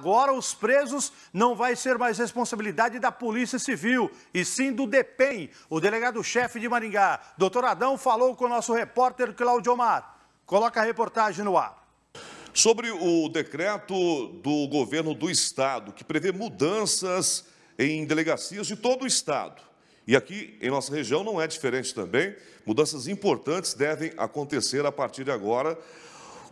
Agora os presos não vai ser mais responsabilidade da Polícia Civil, e sim do DEPEN. O delegado-chefe de Maringá, doutor Adão, falou com o nosso repórter Claudio Omar. Coloca a reportagem no ar. Sobre o decreto do governo do estado, que prevê mudanças em delegacias de todo o estado. E aqui em nossa região não é diferente também. Mudanças importantes devem acontecer a partir de agora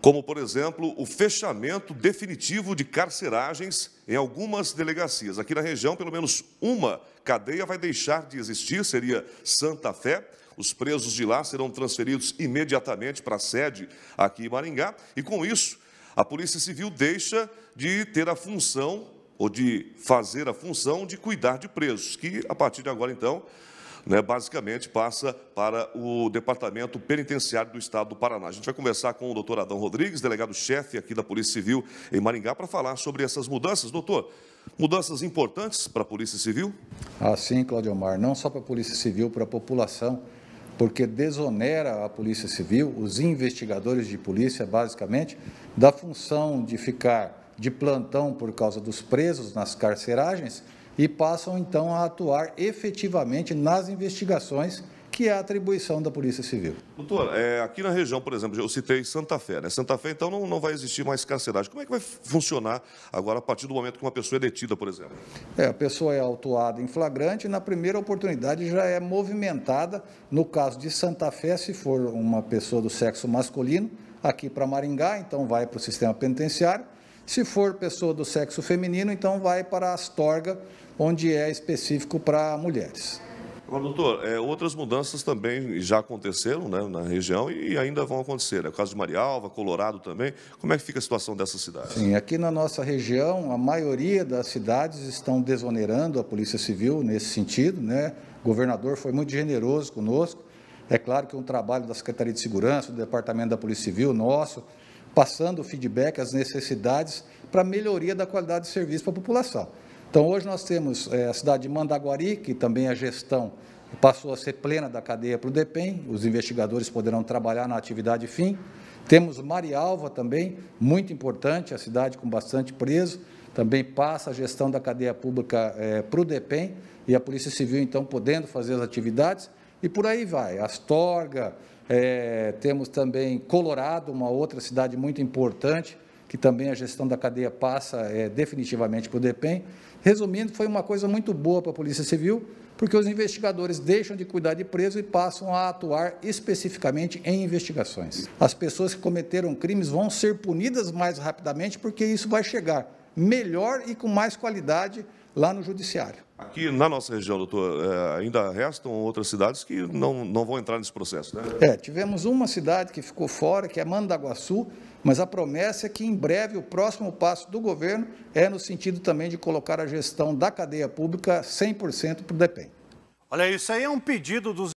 como, por exemplo, o fechamento definitivo de carceragens em algumas delegacias. Aqui na região, pelo menos uma cadeia vai deixar de existir, seria Santa Fé. Os presos de lá serão transferidos imediatamente para a sede aqui em Maringá, e com isso, a Polícia Civil deixa de ter a função ou de fazer a função de cuidar de presos, que a partir de agora então né, basicamente passa para o Departamento Penitenciário do Estado do Paraná. A gente vai conversar com o doutor Adão Rodrigues, delegado-chefe aqui da Polícia Civil em Maringá, para falar sobre essas mudanças. Doutor, mudanças importantes para a Polícia Civil? Ah, sim, Claudio Mar, não só para a Polícia Civil, para a população, porque desonera a Polícia Civil, os investigadores de polícia, basicamente, da função de ficar de plantão por causa dos presos nas carceragens e passam então a atuar efetivamente nas investigações que é a atribuição da Polícia Civil. Doutor, é, aqui na região, por exemplo, eu citei Santa Fé, né? Santa Fé, então, não, não vai existir mais carceragem. Como é que vai funcionar agora, a partir do momento que uma pessoa é detida, por exemplo? É, a pessoa é autuada em flagrante e, na primeira oportunidade, já é movimentada. No caso de Santa Fé, se for uma pessoa do sexo masculino, aqui para Maringá, então vai para o sistema penitenciário se for pessoa do sexo feminino, então vai para a Astorga, onde é específico para mulheres. Agora, doutor, é, outras mudanças também já aconteceram né, na região e ainda vão acontecer. É o caso de Marialva, Colorado também. Como é que fica a situação dessas cidades? Sim, aqui na nossa região, a maioria das cidades estão desonerando a Polícia Civil nesse sentido. Né? O governador foi muito generoso conosco. É claro que um trabalho da Secretaria de Segurança, do Departamento da Polícia Civil, nosso, passando o feedback, as necessidades para melhoria da qualidade de serviço para a população. Então, hoje nós temos é, a cidade de Mandaguari, que também a gestão passou a ser plena da cadeia para o DEPEN, os investigadores poderão trabalhar na atividade fim. Temos Marialva também, muito importante, a cidade com bastante preso, também passa a gestão da cadeia pública é, para o DEPEN e a Polícia Civil, então, podendo fazer as atividades, e por aí vai. Astorga, é, temos também Colorado, uma outra cidade muito importante, que também a gestão da cadeia passa é, definitivamente para o DEPEN. Resumindo, foi uma coisa muito boa para a Polícia Civil, porque os investigadores deixam de cuidar de preso e passam a atuar especificamente em investigações. As pessoas que cometeram crimes vão ser punidas mais rapidamente, porque isso vai chegar melhor e com mais qualidade lá no Judiciário. Aqui na nossa região, doutor, eh, ainda restam outras cidades que não, não vão entrar nesse processo, né? É, tivemos uma cidade que ficou fora, que é Mandaguaçu, mas a promessa é que em breve o próximo passo do governo é no sentido também de colocar a gestão da cadeia pública 100% para o DEPEN. Olha, isso aí é um pedido dos